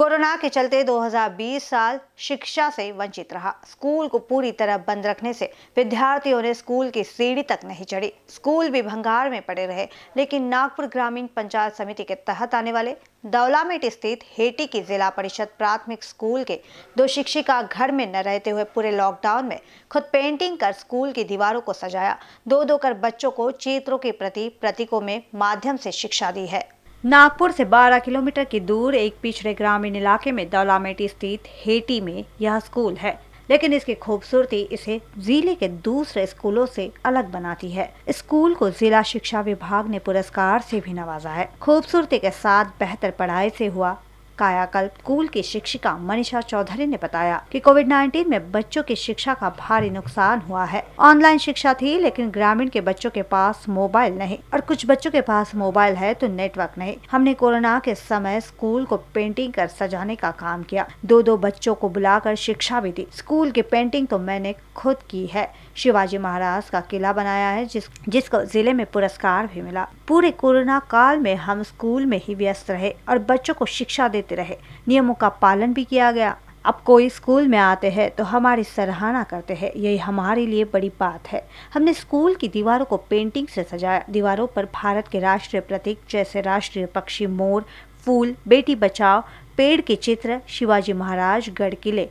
corona के चलते 2020 साल शिक्षा से वंचित रहा स्कूल को पूरी तरह बंद रखने से विद्यार्थियों ने स्कूल की सीढ़ी तक नहीं चढ़ी स्कूल भी भंगार में पड़े रहे लेकिन नागपुर ग्रामीण पंचायत समिति के तहत आने वाले दौलामेट स्थित हेटी की जिला परिषद प्राथमिक स्कूल के दो शिक्षिका घर में न रहते हुए पूरे लॉकडाउन में खुद पेंटिंग कर स्कूल की दीवारों को सजाया दो दो कर बच्चों को चित्रों के प्रति प्रतीकों में माध्यम से शिक्षा दी है नागपुर से 12 किलोमीटर की दूर एक पिछड़े ग्रामीण इलाके में दौलामेटी स्थित हेटी में यह स्कूल है लेकिन इसकी खूबसूरती इसे जिले के दूसरे स्कूलों से अलग बनाती है स्कूल को जिला शिक्षा विभाग ने पुरस्कार से भी नवाजा है खूबसूरती के साथ बेहतर पढ़ाई से हुआ कायाकल्प स्कूल की शिक्षिका मनीषा चौधरी ने बताया कि कोविड 19 में बच्चों की शिक्षा का भारी नुकसान हुआ है ऑनलाइन शिक्षा थी लेकिन ग्रामीण के बच्चों के पास मोबाइल नहीं और कुछ बच्चों के पास मोबाइल है तो नेटवर्क नहीं हमने कोरोना के समय स्कूल को पेंटिंग कर सजाने का काम किया दो दो बच्चों को बुलाकर शिक्षा भी दी स्कूल की पेंटिंग तो मैंने खुद की है शिवाजी महाराज का किला बनाया है जिस जिसको जिले में पुरस्कार भी मिला पूरे कोरोना काल में हम स्कूल में ही व्यस्त रहे और बच्चों को शिक्षा देते रहे नियमों का पालन भी किया गया अब कोई स्कूल में आते हैं तो हमारी सराहना करते हैं यही हमारे लिए बड़ी बात है हमने स्कूल की दीवारों को पेंटिंग से सजाया दीवारों पर भारत के राष्ट्रीय प्रतीक जैसे राष्ट्रीय पक्षी मोर फूल बेटी बचाओ पेड़ के चित्र शिवाजी महाराज गढ़ किले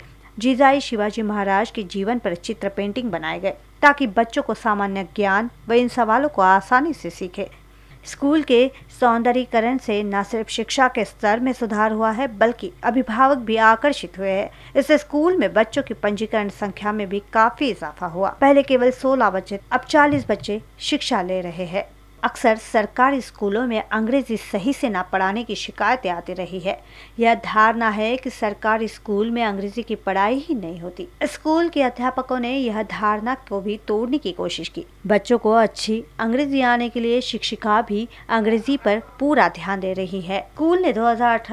जीजाई शिवाजी महाराज के जीवन पर चित्र पेंटिंग बनाए गए ताकि बच्चों को सामान्य ज्ञान व इन सवालों को आसानी से सीखे स्कूल के सौंदर्यीकरण से न सिर्फ शिक्षा के स्तर में सुधार हुआ है बल्कि अभिभावक भी आकर्षित हुए हैं इससे स्कूल में बच्चों की पंजीकरण संख्या में भी काफी इजाफा हुआ पहले केवल 16 बच्चे अब 40 बच्चे शिक्षा ले रहे हैं अक्सर सरकारी स्कूलों में अंग्रेजी सही से ना पढ़ाने की शिकायतें आती रही है यह धारणा है कि सरकारी स्कूल में अंग्रेजी की पढ़ाई ही नहीं होती स्कूल के अध्यापकों ने यह धारणा को भी तोड़ने की कोशिश की बच्चों को अच्छी अंग्रेजी आने के लिए शिक्षिका भी अंग्रेजी पर पूरा ध्यान दे रही है स्कूल ने दो हजार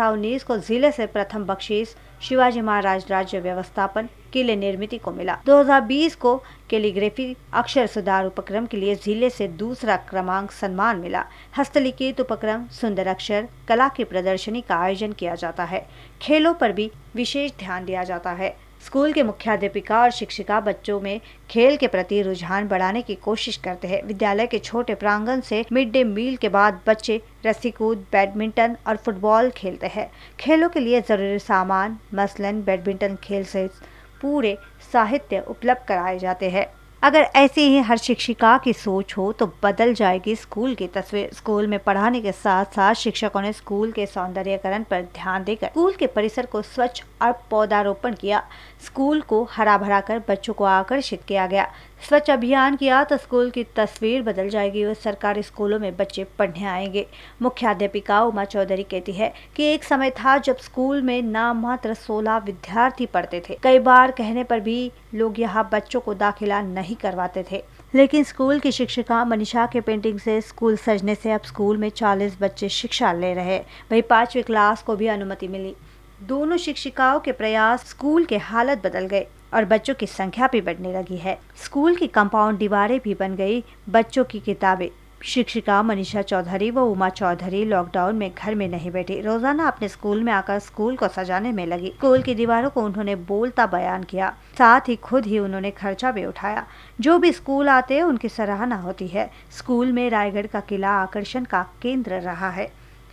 को जिले से प्रथम बख्शीस शिवाजी महाराज राज्य व्यवस्थापन के लिए निर्मित को मिला 2020 को कैलीग्राफी अक्षर सुधार उपक्रम के लिए जिले से दूसरा क्रमांक सम्मान मिला हस्तलिखित उपक्रम सुंदर अक्षर कला की प्रदर्शनी का आयोजन किया जाता है खेलों पर भी विशेष ध्यान दिया जाता है स्कूल के मुख्याध्यापिका और शिक्षिका बच्चों में खेल के प्रति रुझान बढ़ाने की कोशिश करते हैं विद्यालय के छोटे प्रांगण से मिड डे मील के बाद बच्चे रस्सी कूद बैडमिंटन और फुटबॉल खेलते हैं खेलों के लिए जरूरी सामान मसलन बैडमिंटन खेल सहित पूरे साहित्य उपलब्ध कराए जाते हैं अगर ऐसी ही हर शिक्षिका की सोच हो तो बदल जाएगी स्कूल की तस्वीर स्कूल में पढ़ाने के साथ साथ शिक्षकों ने स्कूल के सौंदर्यकरण पर ध्यान देकर स्कूल के परिसर को स्वच्छ और पौधारोपण किया स्कूल को हरा भरा कर बच्चों को आकर्षित किया गया स्वच्छ अभियान किया तो स्कूल की तस्वीर बदल जाएगी और सरकारी स्कूलों में बच्चे पढ़ने आएंगे मुख्याध्यापिका उमा चौधरी कहती है कि एक समय था जब स्कूल में नाम मात्र सोलह विद्यार्थी पढ़ते थे कई बार कहने पर भी लोग यहाँ बच्चों को दाखिला नहीं नहीं करवाते थे लेकिन स्कूल की शिक्षिका मनीषा के पेंटिंग से स्कूल सजने से अब स्कूल में 40 बच्चे शिक्षा ले रहे वही पांचवी क्लास को भी अनुमति मिली दोनों शिक्षिकाओं के प्रयास स्कूल के हालत बदल गए और बच्चों की संख्या भी बढ़ने लगी है स्कूल की कंपाउंड दीवारें भी बन गई बच्चों की किताबें शिक्षिका मनीषा चौधरी व उमा चौधरी लॉकडाउन में घर में नहीं बैठी रोजाना अपने स्कूल में आकर स्कूल को सजाने में लगी स्कूल की दीवारों को उन्होंने बोलता बयान किया साथ ही खुद ही उन्होंने खर्चा भी उठाया जो भी स्कूल आते उनकी सराहना होती है स्कूल में रायगढ़ का किला आकर्षण का केंद्र रहा है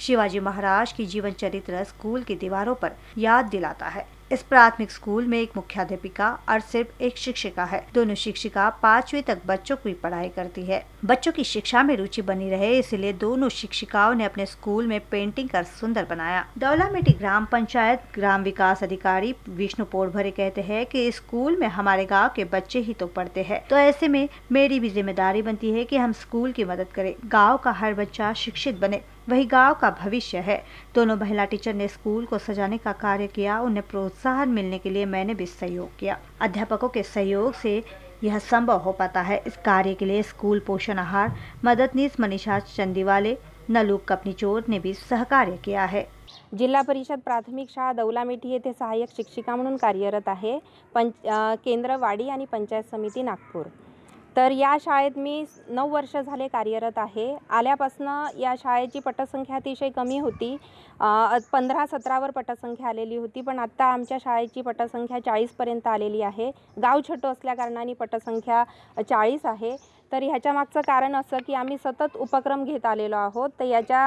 शिवाजी महाराज की जीवन चरित्र स्कूल की दीवारों पर याद दिलाता है इस प्राथमिक स्कूल में एक मुख्याध्यापिका और सिर्फ एक शिक्षिका है दोनों शिक्षिका पांचवी तक बच्चों की पढ़ाई करती है बच्चों की शिक्षा में रुचि बनी रहे इसलिए दोनों शिक्षिकाओं ने अपने स्कूल में पेंटिंग कर सुंदर बनाया दौलामेटी ग्राम पंचायत ग्राम विकास अधिकारी विष्णु पोरभरे कहते हैं कि स्कूल में हमारे गांव के बच्चे ही तो पढ़ते हैं तो ऐसे में मेरी भी जिम्मेदारी बनती है कि हम स्कूल की मदद करें गांव का हर बच्चा शिक्षित बने वही गांव का भविष्य है दोनों महिला टीचर ने स्कूल को सजाने का कार्य किया उन्हें प्रोत्साहन मिलने के लिए मैंने भी सहयोग किया अध्यापकों के सहयोग से यह संभव हो पाता है इस कार्य के लिए स्कूल पोषण आहार मददनीश मनीषा चंदीवाले नलू चोर ने भी सहकार्य किया है जिल्हा परिषद प्राथमिक शाळा दौलामेठी येथे सहाय्यक शिक्षिका म्हणून कार्यरत आहे पंच केंद्र वाडी आणि पंचायत समिती नागपूर तर या शाळेत मी नऊ वर्ष झाले कार्यरत आहे आल्यापासनं या शाळेची पटसंख्या अतिशय कमी होती पंधरा सतरावर पटसंख्या आलेली होती पण आत्ता आमच्या शाळेची पटसंख्या चाळीसपर्यंत आलेली आहे गाव छोटं असल्याकारणाने पटसंख्या चाळीस आहे तर ह्याच्या मागचं कारण असं की आम्ही सतत उपक्रम घेत आलेलो आहोत तर याच्या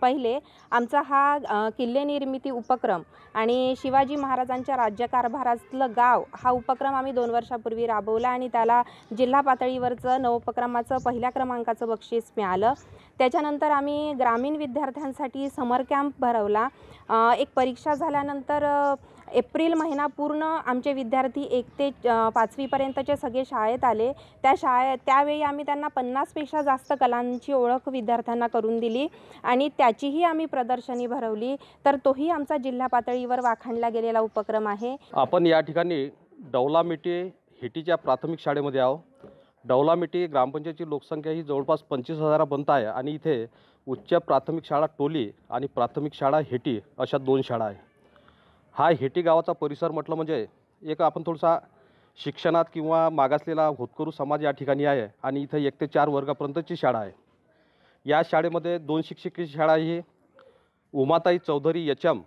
पहिले आमचा हा किल्ले निर्मिती उपक्रम आणि शिवाजी महाराजांच्या राज्यकारभारातलं गाव हा उपक्रम आम्ही दोन वर्षापूर्वी राबवला आणि त्याला जिल्हा पातळीवरचं नवोपक्रमाचं पहिल्या क्रमांकाचं बक्षीस मिळालं त्याच्यानंतर आम्ही ग्रामीण विद्यार्थ्यांसाठी समर कॅम्प भरवला एक परीक्षा झाल्यानंतर एप्रिल महिना पूर्ण आमचे विद्यार्थी एक ते पाचवीपर्यंतचे सगळे शाळेत आले त्या शाळे त्यावेळी आम्ही त्यांना पन्नासपेक्षा जास्त कलांची ओळख विद्यार्थ्यांना करून दिली आणि त्याचीही आम्ही प्रदर्शनी भरवली तर तोही आमचा जिल्हा पातळीवर वाखाणला गेलेला उपक्रम आहे आपण या ठिकाणी डौलामिटी हिटीच्या प्राथमिक शाळेमध्ये आहो डौलामिटी ग्रामपंचायतची लोकसंख्या ही जवळपास पंचवीस हजारापर्यंत आहे आणि इथे उच्च प्राथमिक शाळा टोली आणि प्राथमिक शाळा हेटी अशा दोन शाळा आहे हा हेटी गावाचा परिसर म्हटलं म्हणजे एक आपण थोडासा शिक्षणात किंवा मागासलेला होतकरू समाज या ठिकाणी आहे आणि इथं एक ते चार वर्गापर्यंतची शाळा आहे या शाळेमध्ये दोन शिक्षिकेची शाळा ही उमाताई चौधरी एच एम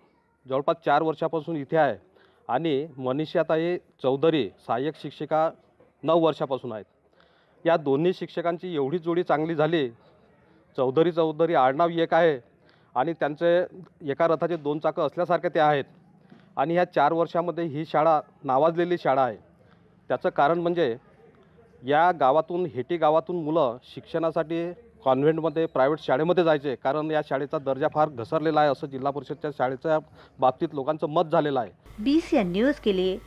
जवळपास चार वर्षापासून इथे आहे आणि मनीषाताई चौधरी सहाय्यक शिक्षिका नऊ वर्षापासून आहेत या दोन्ही शिक्षकांची एवढी जोडी चांगली झाली चौधरी चौधरी आडनाव एक आहे आणि त्यांचे एका रथाचे दोन चाकं असल्यासारखे ते आहेत आणि ह्या चार वर्षामध्ये ही शाळा नावाजलेली शाळा आहे त्याचं कारण म्हणजे या गावातून हेटी गावातून मुलं शिक्षणासाठी कॉन्व्हेंटमध्ये प्रायव्हेट शाळेमध्ये जायचे कारण या शाळेचा दर्जा फार घसरलेला आहे असं जिल्हा परिषदच्या शाळेच्या बाबतीत लोकांचं मत झालेलं आहे बी सी एन न्यूज के लिए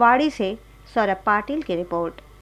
वाड़ी से सौरभ पाटिल की रिपोर्ट